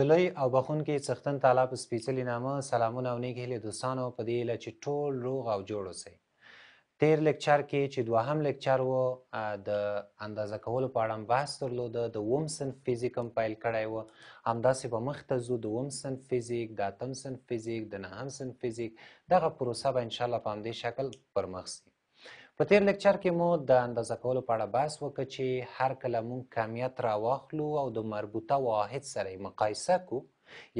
د لوی او بخونکي څښتن تعالی په سپېڅلي نامه سلامونه او نیک هیلې دوستانو په دې هیله چې ټول روغ او جوړ اوسئ تیر لیکچر کې چې دوهم لیکچر و د اندازه کولو په اړه بحث درلوده د اووم صنف فزیک هم پیل کړی و همداسې به مخته ځو د اووم صنف فزیک د اتم صنف فزیک د نهم صنف فزیک دغه پروسه به انشاءالله په همدې شکل پرمخ ځي په تیر لیکچر کې مو د اندازه کولو په اړه بحث وکړ چې هر کله موږ کمیت راواخلو او د مربوطه واحد سره یې مقایسه کړو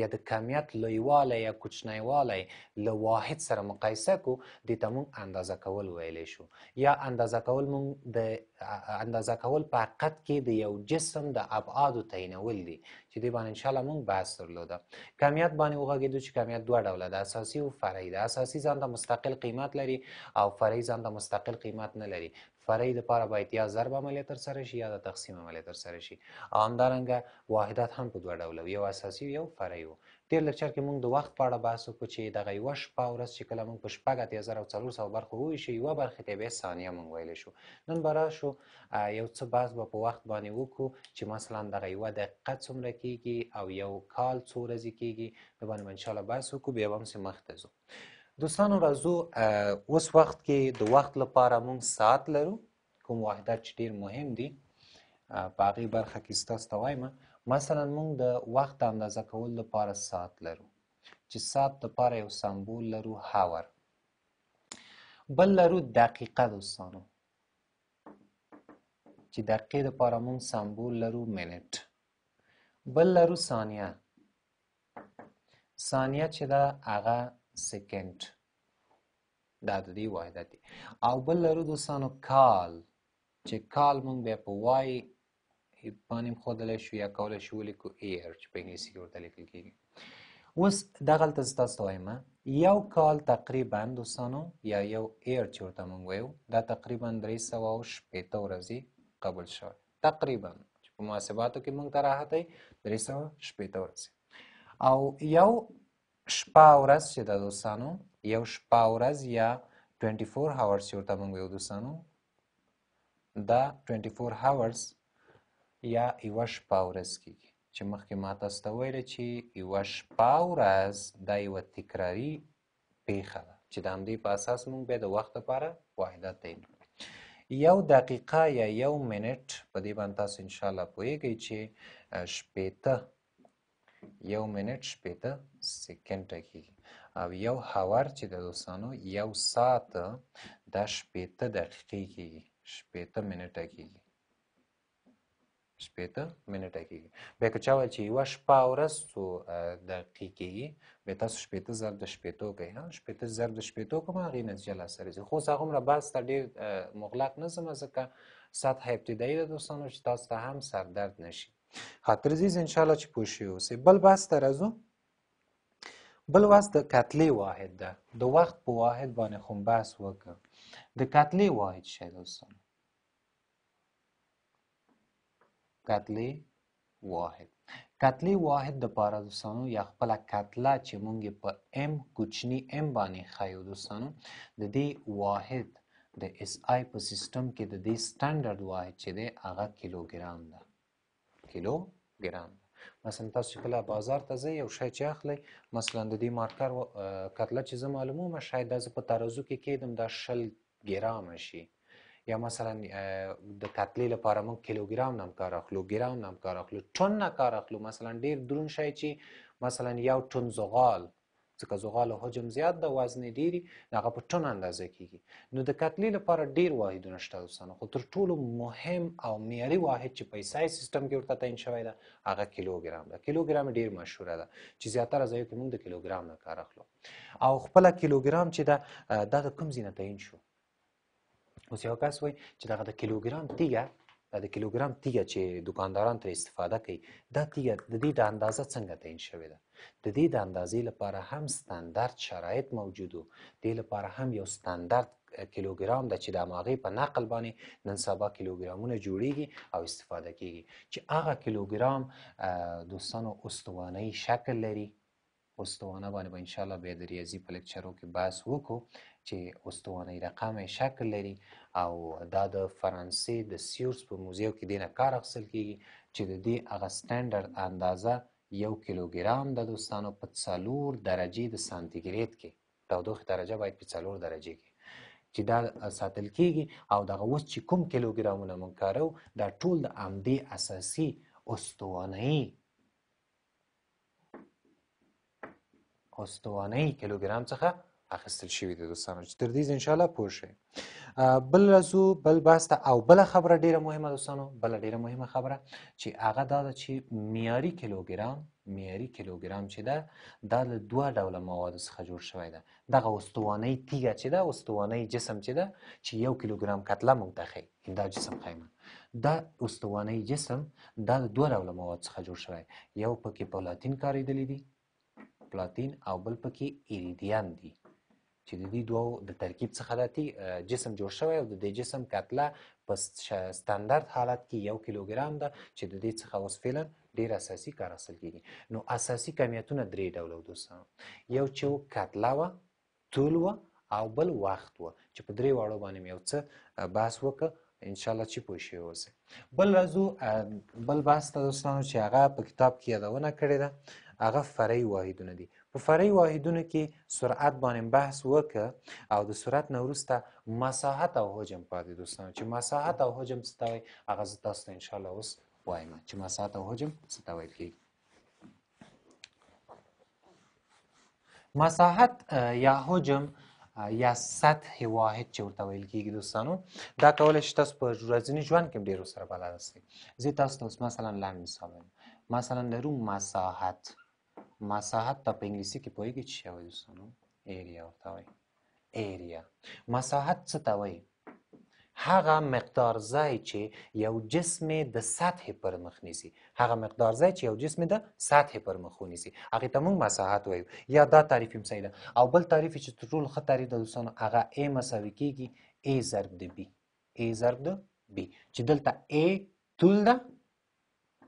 یا د کمیت لویوالی یا کوچنیوالی له واحد سره مقایسه کو دې ته موږ اندازه کول ویلی شو یا اندازه کول موږ د اندازه کول په حقیقت کې د یو جسم د ابعادو تعینول دي چې دې باندې انشاءالله موږ بحث درلوده کمیت باندې وغږېدو چې کمیت دوه ډوله ده اساسي او فرعي ده اساسي ځان ته مستقل قیمت لري او فرعي ځان ته مستقل قیمت نه لري فرعي د پاره باید یا ضرب عملیه تر سره شي یا د تقسیم عملیه تر سره شي او همدارنګه واحدات هم په دوه ډول یو اساسي یو فرعي وو تیر لکچر کې موږ د وخت په اړه بحث وکړو چې دغه یوه شپه ورځ چې کله موږ په شپږ اتیا زره او څلور سوه برخو وویشو یوه برخې ته یې ثانیه موږ ویلی شو نن به راشو یو څه بحث به په وخت باندې وکړو چې مثلا دغه یوه دقیقه څومره کیږي او یو کال څو ورځې کیږي د باندې به انشاءالله بحث وکړو بیا به همسې مخته ځو دوستانو راځو اوس وخت کې د وخت لپاره مونږ ساعت لرو کوم واحدات چې ډیر مهم دي په هغې برخه کې ستاسو ته وایم مثلا مونږ د وخت د اندازه کولو لپاره ساعت لرو چې ساعت لپاره یو سمبول لرو هاور بل لرو دقیقه دوستانو چې دقیقې لپاره مونږ سمبول لرو منټ بل لرو ثانیه ثانیه چې ده هغه سیکنډ دا د دې واحدات دي او بل لرو دوستانو کال چې کال مونږ بیا په وای باندې خوندلی شو یا کولی شو ولیکو ایر چې په انګلیسي کې ورته لیکل کېږي اوس دغلته زه تاسو ته وایم یو کال تقریبا دوستانو یا یو ایر چې ورته مونږ وایو دا تقریبا درې سوه او شپېته ورځې قبول شوی تقریبا چې په محاسباتو کې مونږ ته راحتی درې سوه شپېته ورځې او یو شپه او ورځ چې د دوستانو یو شپه او ورځ یا 24 هاورز چې ورته موږ یو دوستانو دا 24 هاورز یا یوه شپه ورځ کېږي چې مخکې ما تاسو ته ویلې چې یوه شپه ورځ دا یوه تکراري پیښه ده چې د همدې په اساس موږ بیا د وخت لپاره واحدات تعین یو دقیقه یا یو منټ په دې باندې تاسو انشاءالله پوهیږئ چې شپېته یو منټ شپېته سکنډه کیږي او یو هور چې د دوستانو یو ساعت دا شپېته دقیقې کیږي شپېته منټه کیږي شپېته منټه کیږي بیا که چا وایي چې یوه شپه او ورځ څو دقیقې کیږي بیا تاسو شپېته ضرب د شپېتو کوئ ها شپېته ضرب د شپېتو کوم هغې نتیجه لاسته راځي خو اوس هغومره بحث ته ډېر مغلق نه ځم ځکه سطحه ابتدایي ده دوستانو چې تاسو ته هم سردرد نشي خاطر عزیز ان شاء الله چې پوه شئ اوسئ بل بحث ته راځو بل بحث د کتلې واحد ده د وخت په واحد باندې خو بحث وکړ د کتلې واحد شی ده اوسم کتلې واحد کتلې واحد د پاره دوستانو یا خپل کتله چې مونږ په ام کوچنی ام باندې خایو دوستانو د دې واحد د اس آی په سیستم کې د دې سټانډرد واحد چې دی هغه کیلوګرام ده کیلو ګرام مثلا تاسو کله بازار ته ځئ یو شی چې اخلئ مثلا د دې مارکر کتله چې زه معلومومه شاید داسې په ترازو کې کیدم دا شل ګرامه شي یا مثلا د کتلې لپاره موږ کیلوګرام نام کار اخلو ګرام نام کار اخلو ټن نه کار اخلو مثلا ډیر درون شی چې مثلا یو ټن زغال ځکه زغاله حجم زیات د وزن ډیری دغه په ټن اندازه کیږي نو د کتلې لپاره ډیر واحدونه شته دوستانو خو تر ټولو مهم او معیاري واحد چې په ایسای سیستم کې ورته تعین شوی ده هغه کیلوګرام ده کیلوګرام ډیر مشهوره ده چې زیاتره ځایو کې موږ د کیلوګرام نه کار اخلو او خپل کیلوګرام چې ده دا د کوم ځای نه تعین شو اوس یو کس وایي چې دغه د کیلوګرام تیګه د کیلوګرام تیګه چې دکانداران ته استفاده کوي دا تیګه د دې د اندازه څنګه تعین شوې ده د دې د اندازې لپاره هم ستاندارد شرایط موجود وو دې لپاره هم یو ستاندارد کیلوګرام د چې د ماغې په نقل باندې نن سبا کیلوګرامونه جوړیږي او استفاده کیږي چې هغه کیلوګرام دوستانو استوانه شکل لري استوانه باندې به با ان شاء الله به د ریاضي په لیکچرو کې بحث وکړو چې استوانه رقم شکل لري او دا د فرانسې د سیورس په موزیو کې دینه کار اخیستل کیږي چې د دې هغه سټانډرد اندازه یو کیلوګرام د دوستانو په څلور درجې د سانتیګریډ کې تودوخه درجه باید په څلور درجې کې چې دا ساتل کیږي او دغه اوس چې کوم کیلوګرامونه مونږ کارو دا ټول د همدې اساسي استوانهي استوانهي کیلوګرام څخه اخیستل شوی دی دوستانو چې تر دې ان شاء الله پوه شئ بل راځو بل باسته او بل خبره ډیره مهمه دوستانو بل ډیره مهمه خبره چې هغه دا ده چې معیاري کیلوګرام معیاري کیلوګرام چې ده دا له دوه ډوله موادو څخه جوړ شوی ده دغه استوانۍ تیږه چې ده استوانۍ جسم چې ده چې یو کیلوګرام کتله موږ ته ښیي دا جسم ښیمه دا استوانۍ جسم دا د دوه ډوله موادو څخه جوړ شوی یو پکې پلاتین کاریدلی دي پلاتین او بل پکې ایریدیان دي چې د دې دوو د ترکیب څخه د جسم جوړ شوی او د دې جسم کتله په ستاندارد حالت کې یو کیلوګرام ده چې د دې څخه اوس فعلا ډیر اساسي کار حاصل کیږي نو اساسي کمیتونه درې ډوله دوستان یو چې کتله وه طول وه او بل وخت وه چې په درې واړو باندې یو څه بحث وکړه ان شاء الله چې پوه شئ اوسئ بل راځو بل بحث ته دوستانو چې هغه په کتاب کې یادونه کړې ده هغه فرعي واحدونه دي په فرعي واحدونو کې سرعت باندې بحث وکړه او د سرعت نه وروسته مساحت او حجم پاتې دوستانو چې مساحت او حجم څه ته هغه زه تاسو ته انشاءالله اوس وایم چې مساحت او حجم څه ته ویل کېږي مساحت یا حجم یا سطح واحد چې ورته ویل کېږي دوستانو دا کولی شي تاسو په ورځني ژوند کې هم ډېر ورسره بلد اوسئ زه تاسو ته اوس مثلا لنډ مثال وایم مثلا لرو مساحت مساحت ته په انګلیسي کې پوهېږي چې شی وایي دوستانو ایریا ورته وایي ایریا مساحت څه ته وایي هغه مقدار ځای چې یو جسم د سطح پر مخ نیسي هغه مقدار ځای چې یو جسم د سطح پر مخ نیسي هغه ته موږ مساحت وایو یا دا تعریف هم صحیح ده او بل تعریف چې ټول خه تعریف د دوستانو هغه ا مساوي کیږي ا ضرب د بی ا ضرب د بی چې دلته ا طول ده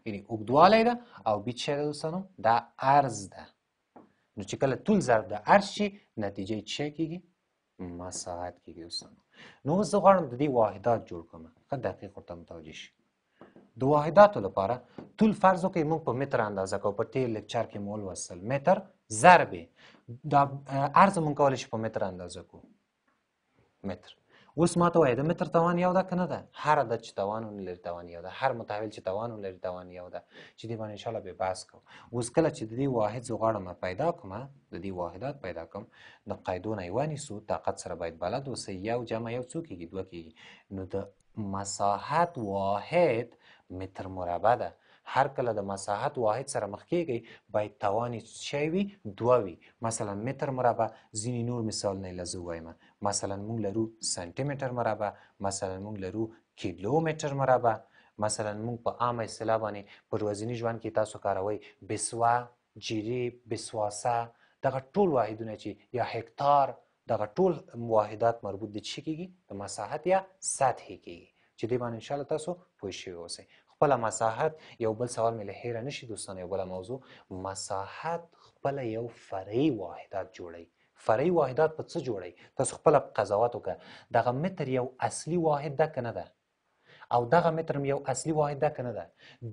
یعنی اوږدوالی ده او بیت شی ده دوستانو دا عرض ده نو چې کله طول ضرب د عرض شي نتیجه یې څه کېږي مساحت کېږي دوستانو نو اوس زه غواړم د دې واحدات جوړ کړم ښه دقیق ورته متوجه شي د واحداتو لپاره طول فرض وکړئ موږ په متر اندازه کوو په تیر لیکچر کې مو ولوستل متر ضربې دا عرض موږ کولی شو په متر اندازه کوو متر اوس ما ته وایي د متر توان یو ده که نه ده هر عدد چې توان ونلري توان یو ده هر متحول چې توان ونلري توان یو ده چې دې باندې انشاءالله به بحث کوو اوس کله چې د دې واحد زه غواړم پیدا کړم د دې واحدات پیدا کړم د قاعدو نه یې وانیسو طاقت سره باید بلد اوسئ یو جمع یو څو کېږي دوه کېږي نو د مساحت واحد متر مربع ده هر کله د مساحت واحد سره مخ کیږي باید توان شی وي دوه وي مثلا متر مربع ځینې نور مثال نه لزو وایم مثلا مونږ لرو سانتي متر مربع مثلا مونږ لرو کیلومتر مربع مثلا مونږ په عامه اصطلاح باندې په ورځني ژوند کې تاسو کاروي بسوا جری بسواسه دغه ټول واحدونه چې یا هکتار دغه ټول واحدات مربوط دي چې کیږي د مساحت یا سطح کیږي چې دې باندې ان شاء الله تاسو پوه شئ اوسئ خپل مساحت یو بل سوال مې له هیره نشي دوستانه یو بل موضوع مساحت خپل یو فرعي واحدات جوړي فرعي واحدات په څه جوړي تاسو خپل قضاوت وکړه دغه متر یو اصلي واحد ده کنه ده او دغه متر یو اصلي واحد ده کنه ده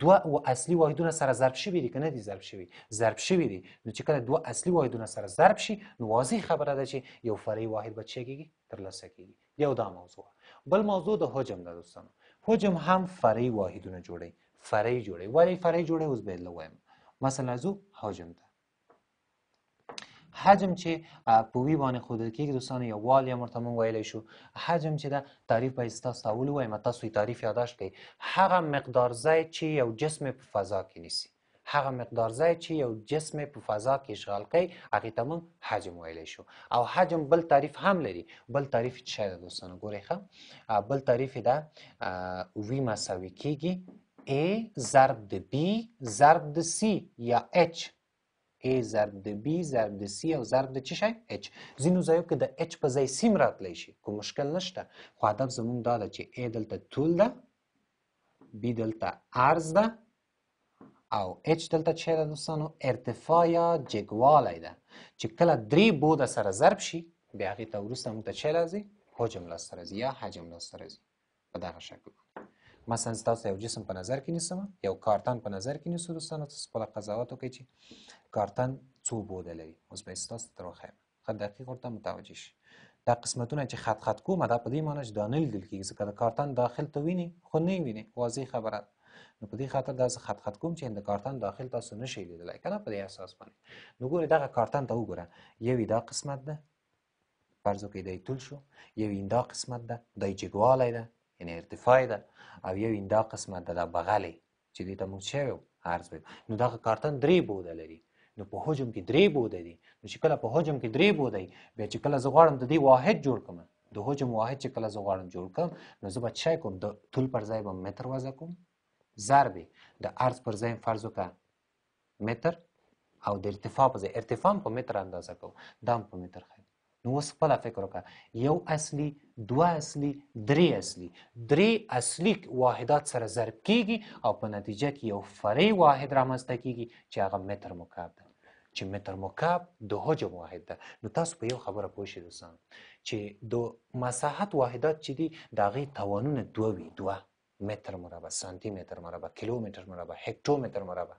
دوه او اصلي واحدونه سره ضرب شوي دي کنه دي ضرب شوي ضرب شوي دي نو چې کله دوه اصلي واحدونه سره ضرب شي نو واضح خبره ده چې یو فرعي واحد به چیږي ترلاسه کیږي یو دا موضوع بل موضوع د حجم ده دوستانو حجم هم فرعي واحدونه جوړي فرعي جوړي ولی فرعي جوړي اوس به لویم مثلا زو حجم ده حجم چې په وی باندې خود کېږي دوستان یا وال یا مرته مونږ ویلی شو حجم چې ده تعریف به تاسو ته ولوایم تاسو یې تعریف یاداشت کړئ هغه مقدار ځای چې یو جسم په فضا کې نیسي هغه مقدار ځای چې یو جسم په فضا کې اشغال کوي هغې ته موږ حجم ویلی شو او حجم بل تعریف هم لري بل تعریف څه شی ده دوستانو ګورئ ښه بل تعریف یې ده وي مساوي کیږي A ضرب د B ضرب د C یا H E, a ضرب د e e B ضرب د C او ضرب د چی شي H ځینو ځایو کې د H په ځای سیم راتلی شي کوم مشکل نشته خو هدف زموږ دا ده چې A دلته طول ده B دلته عرض ده او H دلته چیرې دوستانو ارتفاع یا جګوالی ده چې کله درې بوده سره ضرب شي بیا هغې ته وروسته موږ ته چی راځي حجم لاسته راځي یا حجم لاسته راځي په دغه شکل مثلا تاسو یو جسم په نظر کې نیسم یو کارتن په نظر کې نیسو دوستانو تاسو خپل قضاوت وکړئ چې کارتن څو بوده لري اوس به تاسو ته راخیم ښه دقیق ورته متوجه شي دا قسمتونه چې خط خط کومه دا په دې معنی چې دا نه لیدل کېږي ځکه د کارتن داخل ته ویني خو نه ویني واضح خبره نو په دې خاطر دا خط خط کوم چې د کارتن داخل تاسو نشئ لیدلی که نه په دې اساس باندې نو ګورئ دغه کارتن ته وګوره یو دا قسمت ده فرض وکړئ دی طول شو یو دا قسمت ده دی جګوالی ده یعنی ارتفاع ده او یو اندا قسمه ده د بغلې چې دې ته موږ شوی عرض ویو نو دغه کارتن درې بوده لري نو په حجم کې درې بوده دي نو چې کله په حجم کې درې بوده بیا چې کله زه غواړم د دې واحد جوړ کړم د حجم واحد چې کله زه غواړم جوړ کړم نو زه به چای کوم د طول پر ځای به متر وضع کوم ضربې د عرض پر ځای فرض وکړه متر او د ارتفاع په ځای ارتفاع په متر اندازه کوم دام په متر خی نو اوس خپل فکر وکړه یو اصلي دوه اصلي درې اصلي درې اصلي واحدات سره ضرب کیږي او په نتیجه کې یو فرعي واحد رامنځته کیږي چې هغه متر مکعب ده چې متر مکعب د حجم واحد ده نو تاسو په یو خبره پوه شئ دوستان چې د مساحت واحدات چې دي د هغې توانونه دوه وي دوه متر مربع سانتي متر مربع کیلومتر مربع هکټومتر مربع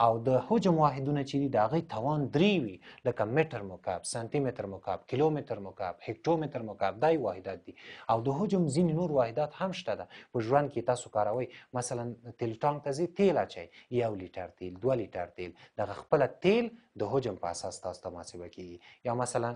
او د حجم واحدونه چې دي د هغې توان درې وي لکه متر مکعب سانتي متر مکعب کیلومتر مکعب هکټومتر مکعب دا واحدات دي او د حجم ځینې نور واحدات هم شته ده په ژوند کې تاسو کاروئ مثلا تیل ټانک ته ځي تیل اچئ یو لیټر تیل دوه لیټر تیل دغه خپله تیل د حجم په اساس تاسو ته محاسبه کیږي یا مثلا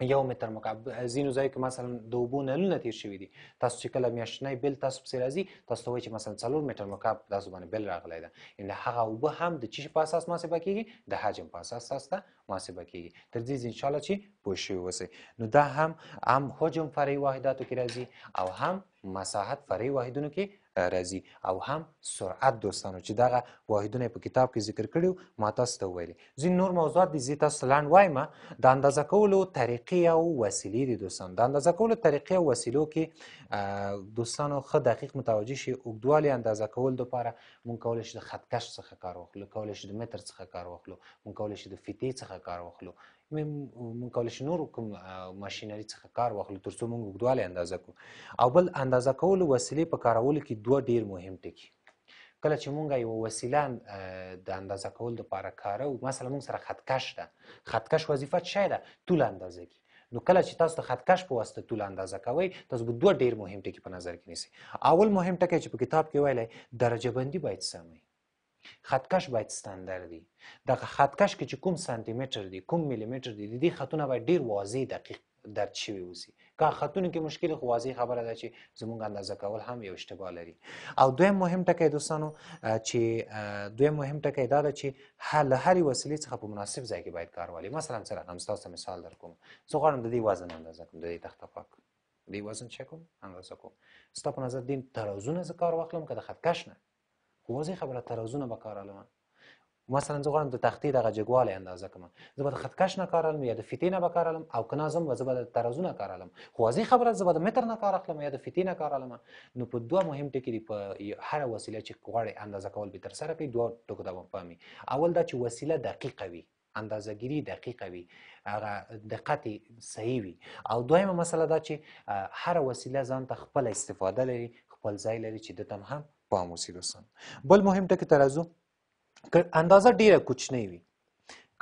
یو متر مکعب ځینو ځای کې مثلا د اوبو نلونه تیر شوي دي تاسو چې کله میاشتنی بل تاسو پسې راځي تاسو ته وایي چې مثلا څلور متر مکعب تاسو باندې بل راغلی ده یعنې هغه اوبه هم د چی په اساس محاسبه کیږي د حجم په اساس تاسو ته محاسبه کیږي تر دې انشاءالله چې پوه شوي اوسئ نو دا هم هم حجم فرعي واحداتو کې راځي او هم مساحت فرعي واحدونو کې راځي او هم سرعت دوستانو چې دغه واحدونه په کتاب کې ذکر کړیو ما تاسو ته ویلې ځینې نور موضوعات دي زه تاسو لنډ وایم د اندازه کولو طریقې او وسیلې دي دوستانو د اندازه کولو طریقې او وسیلو کې دوستانو ښه دقیق متوجه شي اوږدوالي اندازه کول لپاره مونږ کولی شو د خط کش څخه کار واخلو کولی شو د متر څخه کار واخلو مونږ کولی شو د فیتې څخه کار واخلو موږ کولای شو نور کوم ماشينري څخه کار واخلو ترڅو موږ اوږدوالی اندازه کړو او بل اندازه کولو وسیلې په کارولو کې دوه ډیر مهم ټکي کله چې مونږ یو وسیله د اندازه کول لپاره کارو مثلا مونږ سره خطکش ده خطکش وظیفه څه ده طول اندازه کی نو کله چې تاسو د خطکش په واسطه طول اندازه کوئ تاسو دوه ډیر مهم ټکي په نظر کې نیسئ اول مهم ټکی چې په کتاب کې ویلی درجه بندي باید سمه خطکش باید ستاندر دی د خطکش کې چې کوم سانتی متر دی کوم ملي متر دی د دې خطونه باید ډیر واضح دقیق درد شوی اوسي که خطونه کې مشکل خو واضح خبره ده چې زمونږ اندازه کول هم یو اشتباه لري او دویم مهم ټکی دوستانو چې دویم مهم ټکی دا ده چې هل هرې وسیلې څخه په مناسب ځای کې باید کار والی مثلا سره هم تاسو مثال درکوم زه غواړم د دې وزن اندازه کوم د دې تخته پاک دی وزن چکم اندازه کوم ستا په نظر دین ترازونه زه کار واخلم که د خطکش نه واضح خبره ترازونه به کار مثلا زه غواړم د تختې دغه جګوالی اندازه کړم زه به د خطکش نه کار یا د فیتې نه به کار او که نه ځم زه به د ترازو نه کار اخلم خو واضح خبره زه به د متر نه کار اخلم یا د فیتې نه کار اخلم نو په دوه مهم ټکي دي په هره وسیله چې غواړې اندازه کول به ترسره کړي دوه ټکو ته وفهمي اول دا چې وسیله دقیقه وي اندازهګیری دقیقه وي هغه دقت صحیح وي او دویمه مسله دا چې هر وسیله ځان ته خپل استفاده لري خپل ځای لري چې د تم هم پام وسیلو سم بل مهم ټکی تر ازو ک اندازه ډیره کوچنی وي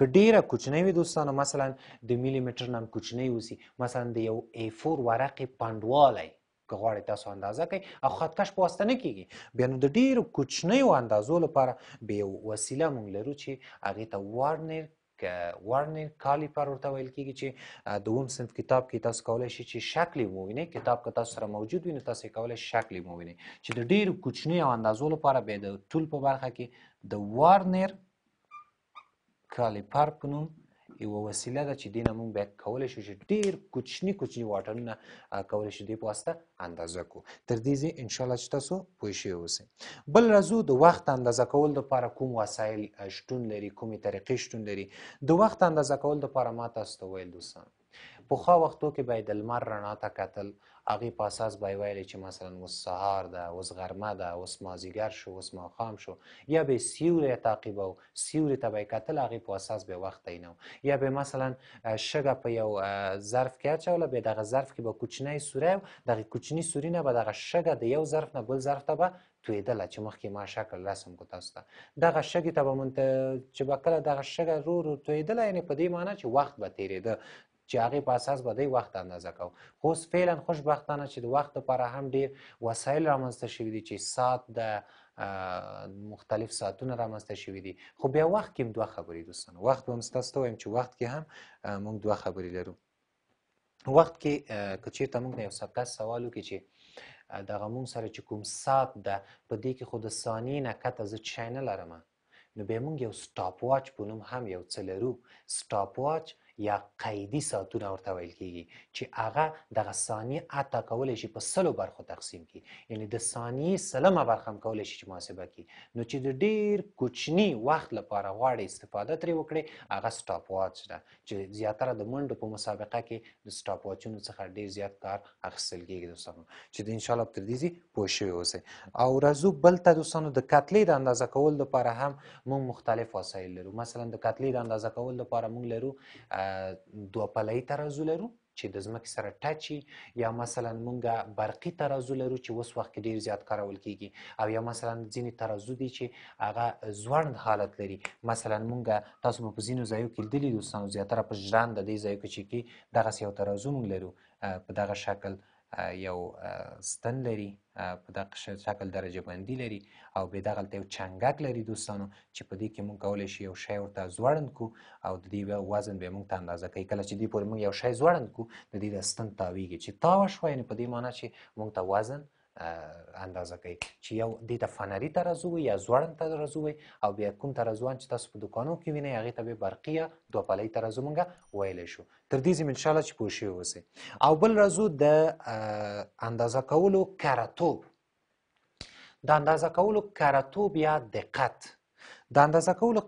که ډیره کوچنی وي دوستانو مثلا د میلیمتر نن کوچنی وسی مثلا د یو A4 ورقې پاندوالی که غواړئ تاسو اندازه کوي او خطکش په واسطه نه کیږي بیا نو د ډیرو کوچنیو اندازو لپاره به یو وسیله موږ لرو چې هغې ته وارنر یک ورنیر کالیپر ورته ویل کیږي چې دوم صنف کتاب کې تاسو کولای شئ چې شکل یې ووینئ کتاب که تاسو سره موجود وي نو تاسو کولای شئ شکل یې ووینئ چې د ډیرو کوچنیو اندازو لپاره به د ټول په برخه کې د ورنیر کالیپر په نوم یو وسیله ده چې دینه مونږ باید کولی شو چې ډیر کوچنی کوچنی واټنونه کولی شو دې په واسطه اندازه کو تر دې ځې انشاءالله چې تاسو پوه شوي اوسئ بل راځو د وخت اندازه کول دپاره کوم وسایل شتون لري کومې طریقې شتون لري د وخت اندازه کول دپاره ما تاسو ته ویل دوستان پخوا وختو کې به د لمر رڼا ته کتل هغې په اساس به ویلی چې مثلا اوس سهار ده اوس غرمه ده اوس مازیګر شو اوس ماښام شو یا به سیوری تعقیبو سیوري ته به یې کتل هغې په اساس به وخت عینو یا به مثلا شګه په یو ظرف کې اچوله بیا دغه ظرف کې به کوچنی سوری دغه کوچني سوري نه به دغه شګه د یو ظرف نه بل ظرف ته به تویدله چې مخکې ما شکل رسم کو تاسو ته دغه شګې ته به منت چې به کله دغه شګه رو رو تویدله یعنې په دې معنی چې وخت به تېرېده چې هغې په اساس به دی وخت اندازه کوو خو اوس فعلا خوشبختانه چې د وخت لپاره هم ډېر وسایل رامنځته شوي دي چې ساعت د مختلف ساعتونه رامنځته شوي دي خو بیا وخت کې هم دوه خبرې دوستانو وخت به هم ستاسو ته وایم چې وخت کې هم موږ دوه خبرې لرو وخت کې که چېرته موږ نه یو سبقه سوال وکړي چې دغه موږ سره چې کوم ساعت ده په دې کې خو د ثانیې نه کته زه چی نه لرم نو بیا موږ یو سټاپ واچ په نوم هم یو څه لرو سټاپ واچ یا قیدی ساعتونه ورته ویل کیږي چې هغه دغه ثانیه اته کولی شي په سلو برخو تقسیم کی یعنی د ثانیې سلمه برخه هم کولی شي چې محاسبه کی نو چې د ډیر کوچنی وخت لپاره غواړي استفاده ترې وکړي هغه سټاپ واچ ده چې زیاتره د منډو په مسابقه کې د سټاپ واچونو څخه ډیر زیات کار اخیستل کیږي دوستانو چې ان شاء الله تر دې پوه شوي اوسئ او راځو بل ته دوستانو د کتلې د اندازه کول لپاره هم موږ مختلف وسایل لرو مثلا د کتلې د اندازه کول لپاره موږ لرو دوه پلهي ترازو لرو چې د ځمکې سره ټچ یا مثلا مونږه برقي ترازو لرو چې اوس وخت کې ډیر زیات کارول کیږي او یا مثلا ځینې ترازو دي چې هغه ځوړند حالت لري مثلا مونږه تاسو مو په ځینو ځایو کې لیدلي دوستانو زیاتره په ژرنده دې ځایو کې چې کې دغسې یو ترازو مونږ لرو په دغه شکل یو ستن لري په دغه شکل درجه بندي لري او به دغلته یو چنګک لري دوستانو چې په دې کې موږ کولی شو یو شی ورته ځوړند کو او د دې وزن به موږ ته اندازه کوي کله چې دې پورې موږ یو شی ځوړند کو د دې د ستن تاویږي چې تاوه شوه یعنې په دې معنی چې موږ ته وزن اندازه کوي چې یو دې ته فنري ترازو وي یا ځوړن ترازو وي او بیا کوم ترازوان چې تاسو په دوکانو کې وینئ هغې ته به برقي یا دوه پلۍ ترازو مونږ ویلی شو تر دې زم انشاءالله چې پوه شوي اوسئ او بل رازو د اندازه کولو کارتوب د اندازه کولو کارتوب یا دقت د اندازه کولو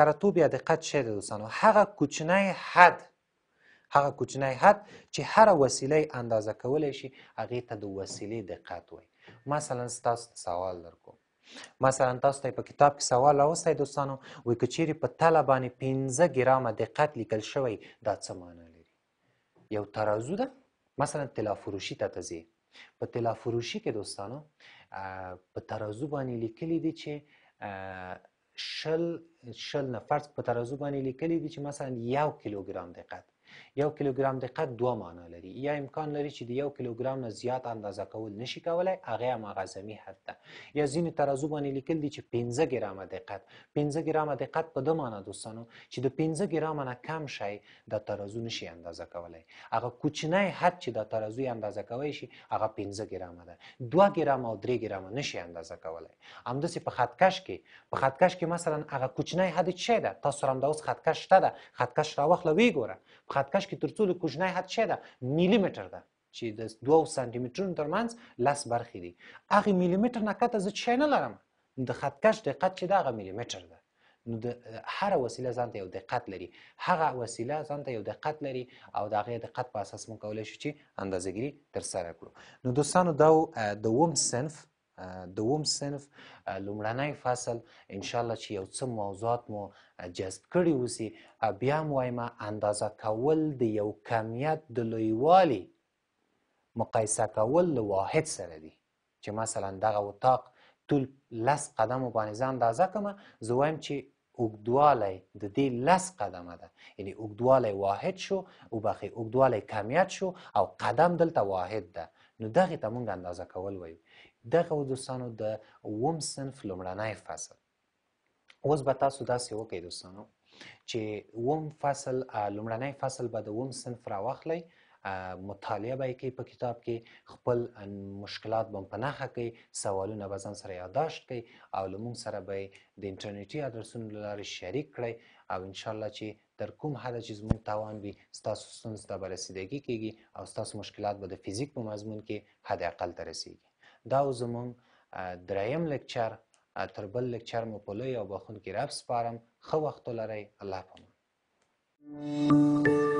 کارتوب یا دقت شه د دوستانو هغه کوچنی حد هغه کوچنی حد چې هر وسیله اندازه کولای شي هغه ته د وسیلې دقت وایي مثلا تاسو سوال درکو مثلا تاسو ته په کتاب کې سوال راوستی دوستانو وایي که چیرې په تله باندې پنځه ګرامه دقت لیکل شوی دا څه معنی لري یو ترازو ده مثلا تلافروشي ته ته په تلافروشي کې دوستانو په ترازو باندې لیکلي دي چې شل شل نه فرض په ترازو باندې لیکلي دي چې مثلا یو کیلوګرام دقت یو کیلوګرام دقت دوه معنا لري یا امکان لري چې د یو کیلوګرام نه زیات اندازه کول نشي کولای هغه هم غزمي حد ده یا ځینې ترازو باندې لیکل دي چې 15 ګرامه دقت 15 ګرامه دقت په دوه معنا دوستانو چې د 15 ګرامه نه کم شي د ترازو نشي اندازه کولای هغه کوچنی حد چې د ترازو اندازه کوي شي هغه 15 ګرامه ده 2 ګرامه او 3 ګرامه نشي اندازه کولای همداسې په خطکش کې په خطکش کې مثلا هغه کوچنی حد چې ده تاسو هم د اوس خطکش شته ده خطکش راوخله وی ګوره په خطکش کې تر ټولو کوچنی خط شه ده میلی متر ده چې د 2 سانتي مترونو ترمنځ لاس برخې دي هغه میلی متر نه کته زه چینه لرم د خطکش دقت چې دغه میلی متر ده نو د هر وسیله ځانته یو دقت لري هغه وسیله ځانته یو دقت لري او د هغه دقت په اساس مو کولای شو چې اندازهګیری تر سره کړو نو دوستانو دا د ووم صنف دوم صنف لومړنی فصل ان شاء الله چې یو څه موضوعات مو جذب کړي اوسي بیا هم وایم اندازه کول د یو کمیت د لویوالي مقایسه کول له واحد سره دي چې مثلا دغه اتاق طول لس قدمو باندې زه اندازه کوم زه وایم چې اوږدوالی د دې لس قدمه ده یعنی اوږدوالی واحد شو وبخې اوږدوالی کمیت شو او قدم دلته واحد ده نو دغې ته مونږ اندازه کول وایو دغه دوستانو د اووم صنف لومړنی فصل اوس به تاسو داسې وکړئ دوستانو چې اووم فصل لومړنی فصل به د اووم صنف راواخلئ مطالعه به کې په کتاب کې خپل مشکلات به په نخه کې سوالونه به ځان سره یاداشت کړئ او له موږ سره به د انټرنیټي ادرسونو له لارې شریک کړئ او انشاءالله چې تر کوم حده چې زموږ توان وي ستاسو ستونزو ته به رسیدګي کیږي او ستاسو مشکلات به د فزیک په مضمون کې حداقل ته رسیږي دا زموږ دریم لیکچر تر بل لیکچر مو په لوی او بخون کې رب سپارم ښه وخت ولرئ الله پامان